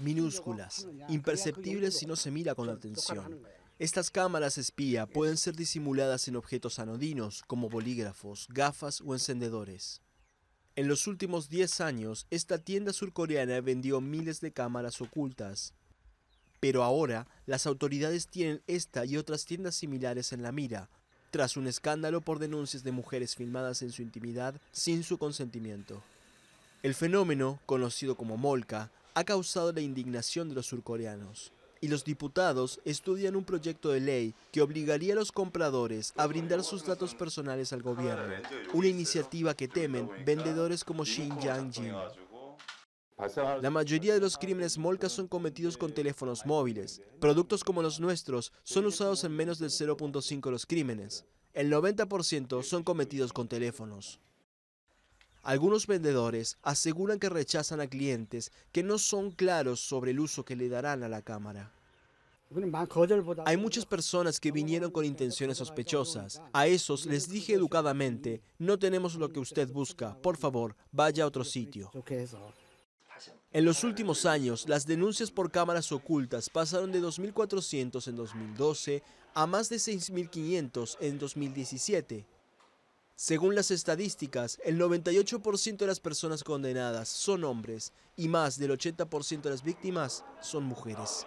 minúsculas, imperceptibles si no se mira con atención. Estas cámaras espía pueden ser disimuladas en objetos anodinos como bolígrafos, gafas o encendedores. En los últimos 10 años, esta tienda surcoreana vendió miles de cámaras ocultas. Pero ahora, las autoridades tienen esta y otras tiendas similares en la mira, tras un escándalo por denuncias de mujeres filmadas en su intimidad sin su consentimiento. El fenómeno, conocido como Molca, ha causado la indignación de los surcoreanos. Y los diputados estudian un proyecto de ley que obligaría a los compradores a brindar sus datos personales al gobierno, una iniciativa que temen vendedores como Shin Yang-jin. La mayoría de los crímenes molcas son cometidos con teléfonos móviles. Productos como los nuestros son usados en menos del 0.5 de los crímenes. El 90% son cometidos con teléfonos. Algunos vendedores aseguran que rechazan a clientes que no son claros sobre el uso que le darán a la cámara. Hay muchas personas que vinieron con intenciones sospechosas. A esos les dije educadamente, no tenemos lo que usted busca, por favor, vaya a otro sitio. En los últimos años, las denuncias por cámaras ocultas pasaron de 2.400 en 2012 a más de 6.500 en 2017. Según las estadísticas, el 98% de las personas condenadas son hombres y más del 80% de las víctimas son mujeres.